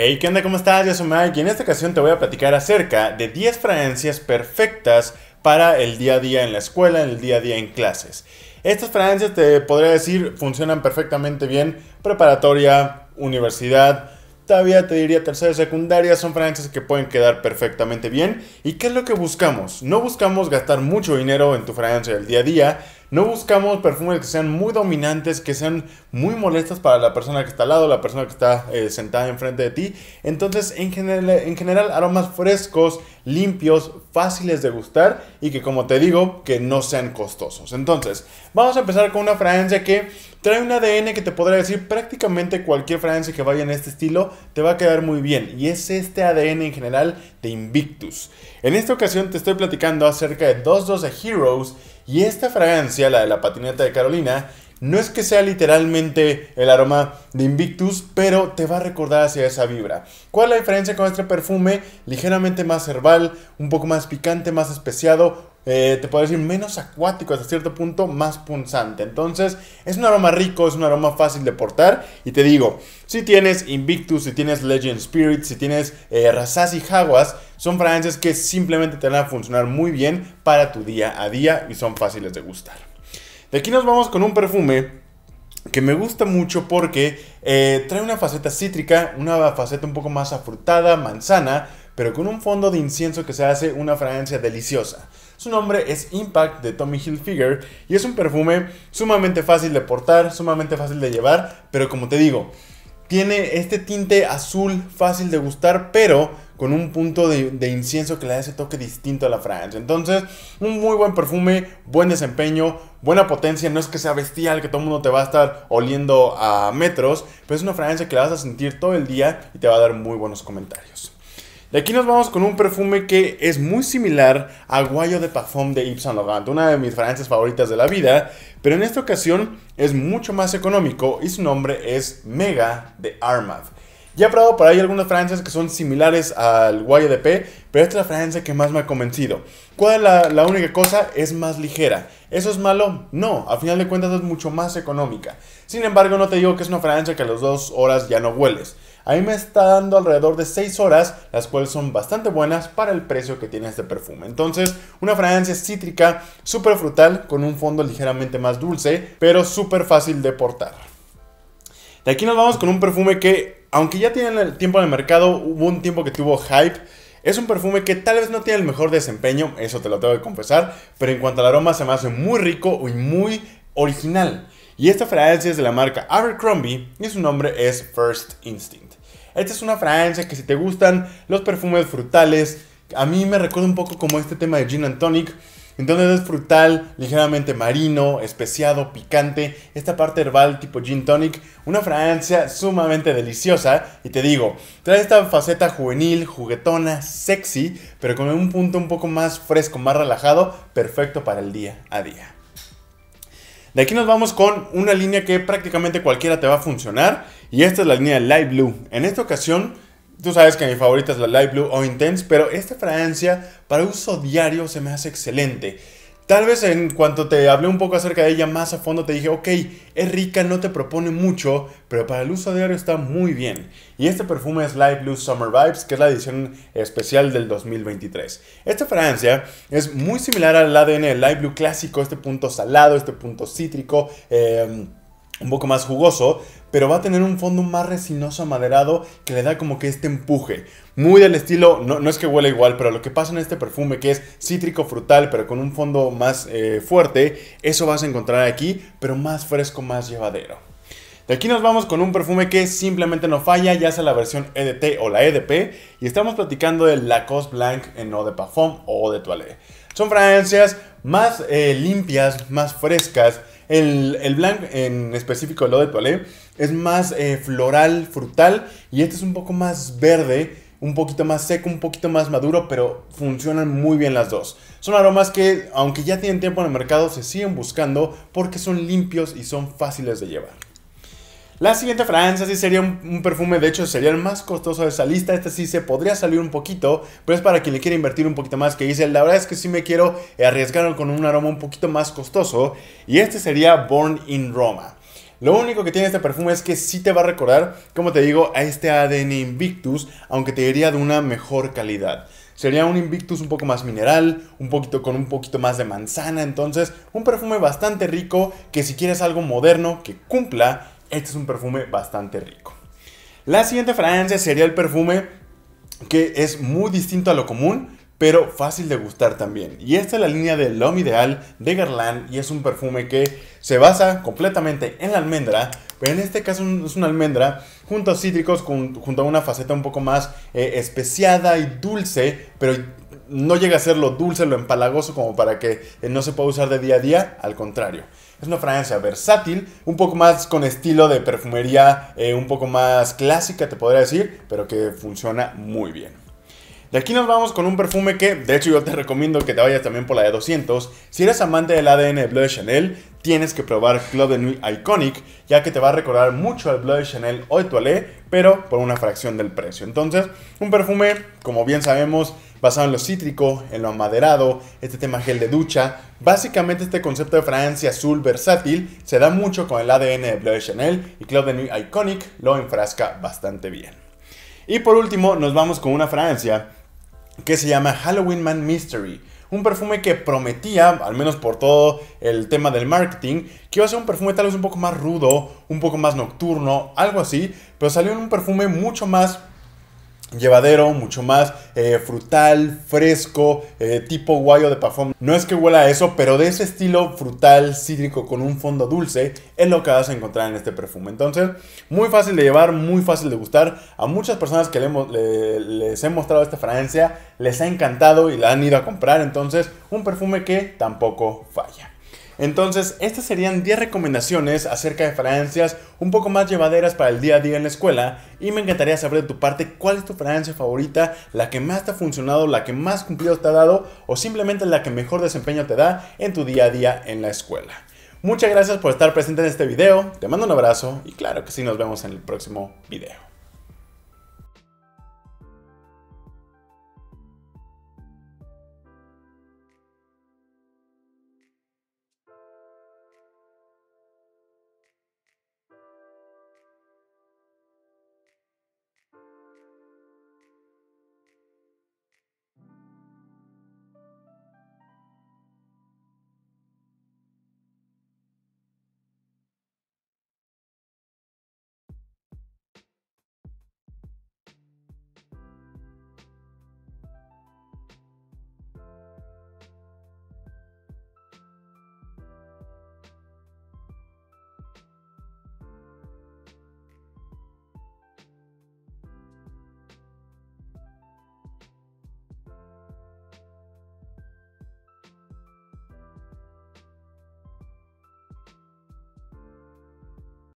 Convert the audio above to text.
Hey, ¿qué onda? ¿Cómo estás? Yo soy Mike y en esta ocasión te voy a platicar acerca de 10 fragancias perfectas para el día a día en la escuela, en el día a día en clases. Estas fragancias, te podría decir, funcionan perfectamente bien preparatoria, universidad, todavía te diría tercera secundaria, son fragancias que pueden quedar perfectamente bien. ¿Y qué es lo que buscamos? No buscamos gastar mucho dinero en tu fragancia del día a día, no buscamos perfumes que sean muy dominantes, que sean muy molestas para la persona que está al lado, la persona que está eh, sentada enfrente de ti. Entonces, en general, aromas frescos, limpios, fáciles de gustar y que, como te digo, que no sean costosos. Entonces, vamos a empezar con una fragancia que trae un ADN que te podrá decir prácticamente cualquier fragancia que vaya en este estilo te va a quedar muy bien. Y es este ADN en general de Invictus. En esta ocasión te estoy platicando acerca de dos de Heroes y esta fragancia, la de la patineta de Carolina, no es que sea literalmente el aroma de Invictus, pero te va a recordar hacia esa vibra. ¿Cuál es la diferencia con este perfume? Ligeramente más herbal, un poco más picante, más especiado, eh, te puedo decir, menos acuático hasta cierto punto, más punzante. Entonces, es un aroma rico, es un aroma fácil de portar. Y te digo, si tienes Invictus, si tienes Legend Spirit, si tienes eh, y Jaguas, son fragancias que simplemente te van a funcionar muy bien para tu día a día y son fáciles de gustar. De aquí nos vamos con un perfume que me gusta mucho porque eh, trae una faceta cítrica, una faceta un poco más afrutada, manzana, pero con un fondo de incienso que se hace una fragancia deliciosa. Su nombre es Impact de Tommy Hilfiger y es un perfume sumamente fácil de portar, sumamente fácil de llevar, pero como te digo, tiene este tinte azul fácil de gustar, pero con un punto de, incienso que le da ese toque distinto a la fragancia. Entonces, un muy buen perfume, buen desempeño, buena potencia. No es que sea bestial, que todo el mundo te va a estar oliendo a metros, pero es una fragancia que la vas a sentir todo el día y te va a dar muy buenos comentarios. De aquí nos vamos con un perfume que es muy similar al Guayo de Parfum de Yves Saint Laurent, una de mis fragancias favoritas de la vida, pero en esta ocasión es mucho más económico y su nombre es Mega de Armad. Ya he probado por ahí algunas fragancias que son similares al de P, pero esta es la fragancia que más me ha convencido. ¿Cuál es la, única cosa? Es más ligera. ¿Eso es malo? No, a final de cuentas es mucho más económica. Sin embargo, no te digo que es una fragancia que a las dos horas ya no hueles. A me está dando alrededor de 6 horas, las cuales son bastante buenas para el precio que tiene este perfume. Entonces, una fragancia cítrica, súper frutal, con un fondo ligeramente más dulce, pero súper fácil de portar. De aquí nos vamos con un perfume que, aunque ya tiene el tiempo en el mercado, hubo un tiempo que tuvo hype. Es un perfume que tal vez no tiene el mejor desempeño, eso te lo tengo que confesar, pero en cuanto al aroma se me hace muy rico y muy original. Y esta fragancia es de la marca Abercrombie y su nombre es First Instinct. Esta es una fragancia que si te gustan los perfumes frutales, a mí me recuerda un poco como este tema de Gin and Tonic. Entonces es frutal, ligeramente marino, especiado, picante, esta parte herbal tipo gin tonic, una fragancia sumamente deliciosa y te digo, trae esta faceta juvenil, juguetona, sexy, pero con un punto un poco más fresco, más relajado, perfecto para el día a día. De aquí nos vamos con una línea que prácticamente cualquiera te va a funcionar y esta es la línea Light Blue. En esta ocasión, tú sabes que mi favorita es la Light Blue o Intense, pero esta fragancia para uso diario se me hace excelente. Tal vez en cuanto te hablé un poco acerca de ella más a fondo te dije, ok, es rica, no te propone mucho, pero para el uso diario está muy bien. Y este perfume es Light Blue Summer Vibes, que es la edición especial del 2023. Esta fragancia es muy similar al ADN Light Blue clásico, este punto salado, este punto cítrico. Eh, un poco más jugoso, pero va a tener un fondo más resinoso amaderado que le da como que este empuje. Muy del estilo, no, no es que huele igual, pero lo que pasa en este perfume que es cítrico frutal, pero con un fondo más eh, fuerte, eso vas a encontrar aquí, pero más fresco, más llevadero. De aquí nos vamos con un perfume que simplemente no falla, ya sea la versión EDT o la EDP, y estamos platicando del Lacoste Blanc en Eau de Parfum o de Toilette. Son fragancias más eh, limpias, más frescas. El, el blanc, en específico el de toilet, es más eh, floral, frutal, y este es un poco más verde, un poquito más seco, un poquito más maduro, pero funcionan muy bien las dos. Son aromas que, aunque ya tienen tiempo en el mercado, se siguen buscando porque son limpios y son fáciles de llevar. La siguiente francia sí sería un, perfume, de hecho sería el más costoso de esa lista. Este sí se podría salir un poquito, pero es para quien le quiere invertir un poquito más. Que dice, la verdad es que sí me quiero arriesgar con un aroma un poquito más costoso. Y este sería Born in Roma. Lo único que tiene este perfume es que sí te va a recordar, como te digo, a este ADN Invictus, aunque te diría de una mejor calidad. Sería un Invictus un poco más mineral, un poquito con un poquito más de manzana, entonces un perfume bastante rico que si quieres algo moderno que cumpla este es un perfume bastante rico. La siguiente fragancia sería el perfume que es muy distinto a lo común, pero fácil de gustar también. Y esta es la línea de Lom Ideal de Guerlain y es un perfume que se basa completamente en la almendra, pero en este caso es una almendra junto a cítricos, junto a una faceta un poco más eh, especiada y dulce, pero no llega a ser lo dulce, lo empalagoso como para que eh, no se pueda usar de día a día, al contrario. Es una fragancia versátil, un poco más con estilo de perfumería, eh, un poco más clásica te podría decir, pero que funciona muy bien. De aquí nos vamos con un perfume que, de hecho, yo te recomiendo que te vayas también por la de 200. Si eres amante del ADN de Bleu Chanel, tienes que probar Club de Nuit Iconic, ya que te va a recordar mucho al Bleu Chanel Eau Toilette, pero por una fracción del precio. Entonces, un perfume, como bien sabemos, basado en lo cítrico, en lo amaderado, este tema gel de ducha. Básicamente este concepto de fragancia azul versátil se da mucho con el ADN de Bleu de Chanel y Claude New Iconic lo enfrasca bastante bien. Y por último nos vamos con una fragancia que se llama Halloween Man Mystery. Un perfume que prometía, al menos por todo el tema del marketing, que iba a ser un perfume tal vez un poco más rudo, un poco más nocturno, algo así, pero salió en un perfume mucho más llevadero, mucho más eh, frutal, fresco, eh, tipo guayo de perfume No es que huela a eso, pero de ese estilo frutal, cítrico, con un fondo dulce, es lo que vas a encontrar en este perfume. Entonces, muy fácil de llevar, muy fácil de gustar. A muchas personas que les he mostrado esta fragancia, les ha encantado y la han ido a comprar. Entonces, un perfume que tampoco falla. Entonces, estas serían 10 recomendaciones acerca de fragancias un poco más llevaderas para el día a día en la escuela y me encantaría saber de tu parte cuál es tu fragancia favorita, la que más te ha funcionado, la que más cumplido te ha dado o simplemente la que mejor desempeño te da en tu día a día en la escuela. Muchas gracias por estar presente en este video, te mando un abrazo y claro que sí nos vemos en el próximo video.